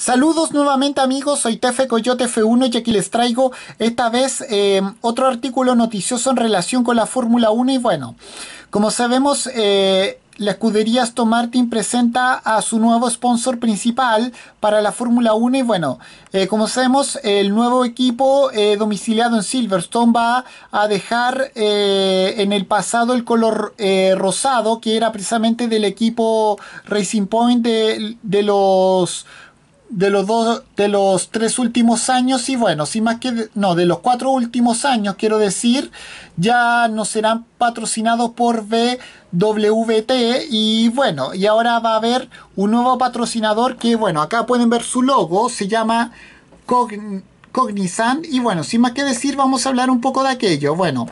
Saludos nuevamente amigos, soy Tefe Coyote F1 y aquí les traigo esta vez eh, otro artículo noticioso en relación con la Fórmula 1 y bueno, como sabemos eh, la escudería Aston Martin presenta a su nuevo sponsor principal para la Fórmula 1 y bueno, eh, como sabemos el nuevo equipo domiciliado en Silverstone va a dejar en el pasado el color rosado que era precisamente del equipo Racing Point de los de los dos, de los tres últimos años y bueno, Sin más que, no, de los cuatro últimos años, quiero decir, ya no serán patrocinados por BWT y bueno, y ahora va a haber un nuevo patrocinador que bueno, acá pueden ver su logo, se llama Cognizant y bueno, sin más que decir, vamos a hablar un poco de aquello. Bueno,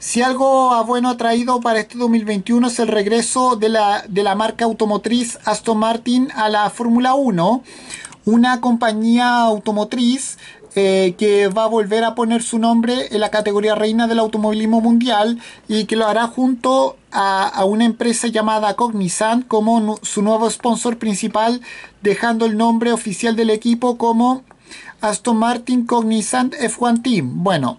si algo bueno ha traído para este 2021 es el regreso de la, de la marca automotriz Aston Martin a la Fórmula 1, una compañía automotriz eh, que va a volver a poner su nombre en la categoría reina del automovilismo mundial y que lo hará junto a, una empresa llamada Cognizant como su nuevo sponsor principal, dejando el nombre oficial del equipo como Aston Martin Cognizant F1 Team. Bueno,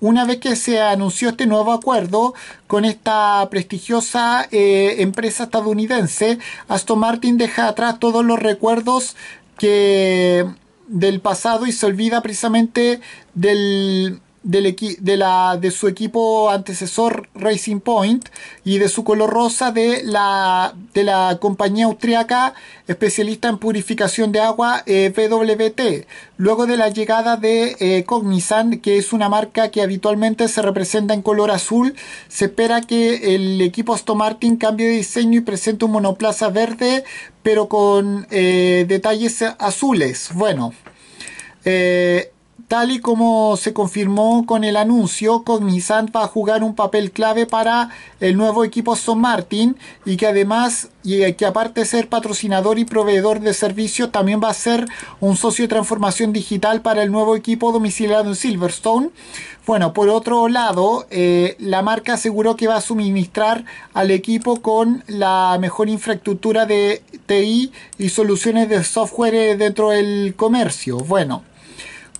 una vez que se anunció este nuevo acuerdo con esta prestigiosa eh, empresa estadounidense, Aston Martin deja atrás todos los recuerdos que del pasado y se olvida precisamente del de, la, de su equipo antecesor Racing Point y de su color rosa de la, de la compañía austriaca especialista en purificación de agua eh, BWT luego de la llegada de eh, Cognizant que es una marca que habitualmente se representa en color azul se espera que el equipo Aston Martin cambie de diseño y presente un monoplaza verde pero con eh, detalles azules bueno eh, Tal y como se confirmó con el anuncio, Cognizant va a jugar un papel clave para el nuevo equipo Son Martin y que además, y eh, que aparte de ser patrocinador y proveedor de servicios, también va a ser un socio de transformación digital para el nuevo equipo domiciliado en Silverstone. Bueno, por otro lado, eh, la marca aseguró que va a suministrar al equipo con la mejor infraestructura de TI y soluciones de software eh, dentro del comercio. Bueno.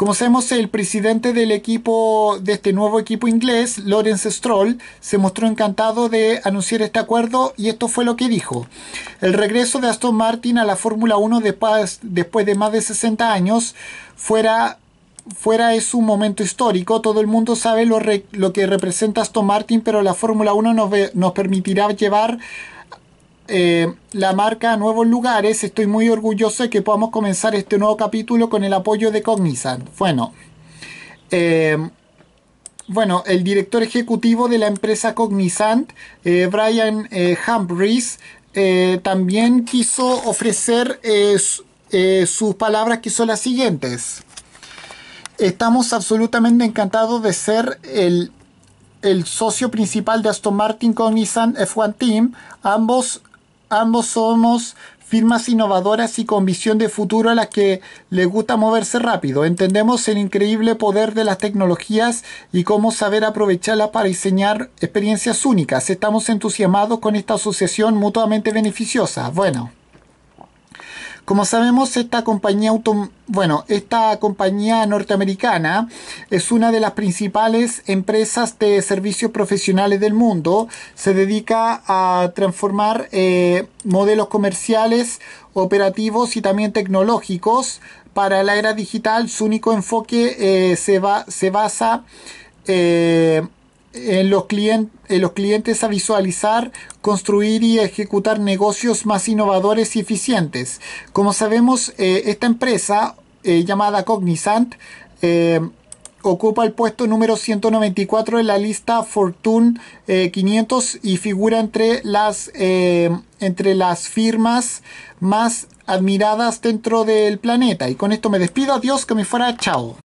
Como sabemos, el presidente del equipo, de este nuevo equipo inglés, Lawrence Stroll, se mostró encantado de anunciar este acuerdo y esto fue lo que dijo. El regreso de Aston Martin a la Fórmula 1 después, de más de 60 años fuera es un momento histórico, todo el mundo sabe lo, que representa Aston Martin, pero la Fórmula 1 nos, nos permitirá llevar eh, la marca nuevos lugares. Estoy muy orgulloso de que podamos comenzar este nuevo capítulo con el apoyo de Cognizant. Bueno, eh, bueno, el director ejecutivo de la empresa Cognizant, eh, Brian Humphries, también quiso ofrecer sus palabras que son las siguientes. Estamos absolutamente encantados de ser el el socio principal de Aston Martin Cognizant F1 Team. Ambos Ambos somos firmas innovadoras y con visión de futuro a las que les gusta moverse rápido. Entendemos el increíble poder de las tecnologías y cómo saber aprovecharlas para diseñar experiencias únicas. Estamos entusiasmados con esta asociación mutuamente beneficiosa. Bueno. Como sabemos, esta compañía bueno, esta compañía norteamericana es una de las principales empresas de servicios profesionales del mundo. Se dedica a transformar eh, modelos comerciales, operativos y también tecnológicos para la era digital. Su único enfoque eh, se, va, se basa eh, en los, en los clientes a visualizar, construir y ejecutar negocios más innovadores y eficientes. Como sabemos, eh, esta empresa eh, llamada Cognizant eh, ocupa el puesto número 194 en la lista Fortune 500 y figura entre las, entre las firmas más admiradas dentro del planeta. Y con esto me despido. Adiós, que me fuera. Chao.